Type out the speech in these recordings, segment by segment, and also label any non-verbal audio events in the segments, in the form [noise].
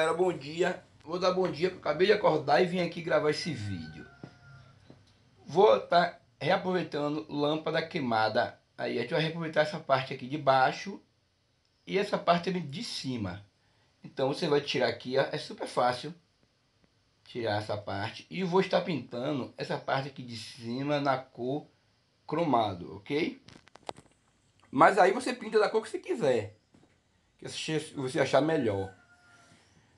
galera, bom dia. Vou dar bom dia, acabei de acordar e vim aqui gravar esse vídeo. Vou estar tá reaproveitando lâmpada queimada. Aí a gente vai reaproveitar essa parte aqui de baixo e essa parte ali de cima. Então você vai tirar aqui, ó, é super fácil tirar essa parte. E vou estar pintando essa parte aqui de cima na cor cromado, ok? Mas aí você pinta da cor que você quiser, que você achar melhor.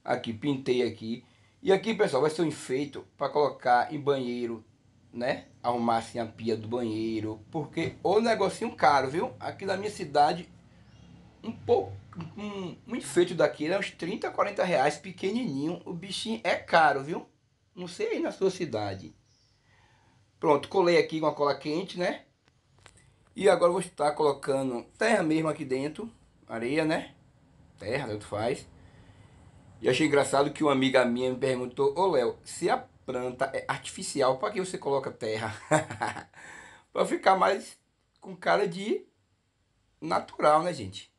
Aqui, pintei aqui. E aqui, pessoal, vai ser um enfeite para colocar em banheiro, né? Arrumar assim a pia do banheiro. Porque o negocinho caro, viu? Aqui na minha cidade, um pouco. Um, um enfeite daquele é uns 30, 40 reais, pequenininho. O bichinho é caro, viu? Não sei aí na sua cidade. Pronto, colei aqui com a cola quente, né? E agora vou estar colocando terra mesmo aqui dentro. Areia, né? Terra, tanto né, faz. E achei engraçado que uma amiga minha me perguntou: Ô Léo, se a planta é artificial, para que você coloca terra? [laughs] para ficar mais com cara de natural, né, gente?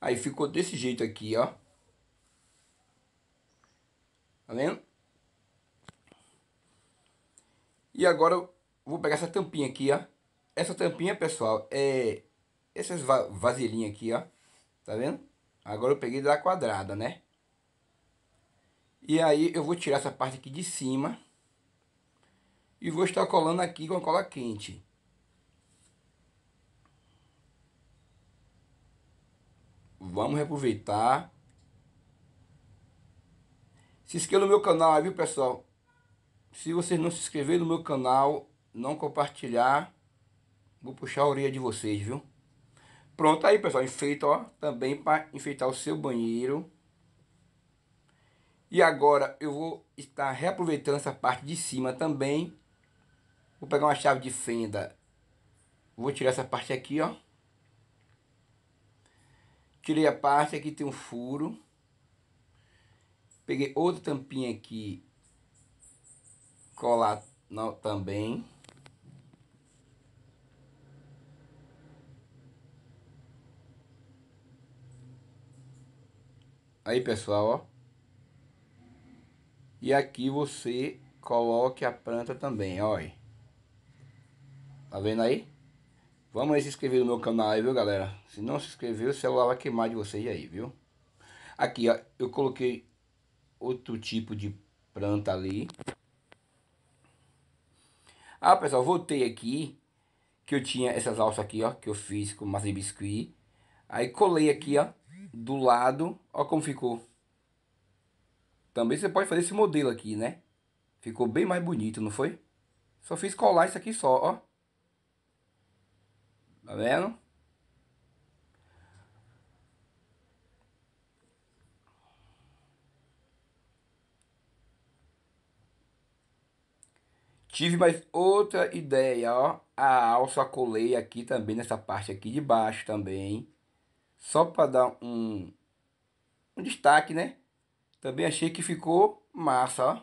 Aí ficou desse jeito aqui, ó. Tá vendo? E agora eu vou pegar essa tampinha aqui, ó. Essa tampinha, pessoal, é essas vasilhinhas aqui, ó. Tá vendo? Agora eu peguei da quadrada, né? E aí eu vou tirar essa parte aqui de cima. E vou estar colando aqui com a cola quente. Vamos reaproveitar. Se inscreva no meu canal, viu, pessoal? Se vocês não se inscreverem no meu canal, não compartilhar, vou puxar a orelha de vocês, viu? Pronto, aí pessoal, enfeita, ó, também para enfeitar o seu banheiro. E agora eu vou estar reaproveitando essa parte de cima também. Vou pegar uma chave de fenda. Vou tirar essa parte aqui, ó. Tirei a parte, aqui tem um furo. Peguei outra tampinha aqui. Colar não, também. Aí, pessoal, ó. E aqui você coloque a planta também, ó. Tá vendo aí? Vamos aí se inscrever no meu canal aí, viu, galera? Se não se inscrever, o celular vai queimar de vocês aí, viu? Aqui, ó, eu coloquei outro tipo de planta ali. Ah, pessoal, voltei aqui. Que eu tinha essas alças aqui, ó. Que eu fiz com massa de biscuit. Aí colei aqui, ó do lado, ó como ficou. Também você pode fazer esse modelo aqui, né? Ficou bem mais bonito, não foi? Só fiz colar isso aqui só, ó. Tá vendo? Tive mais outra ideia, ó. A alça colei aqui também, nessa parte aqui de baixo também. Só para dar um, um destaque, né? Também achei que ficou massa, ó.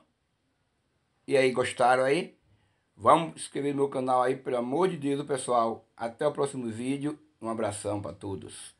E aí, gostaram aí? Vamos inscrever no meu canal aí, pelo amor de Deus, pessoal. Até o próximo vídeo. Um abração para todos.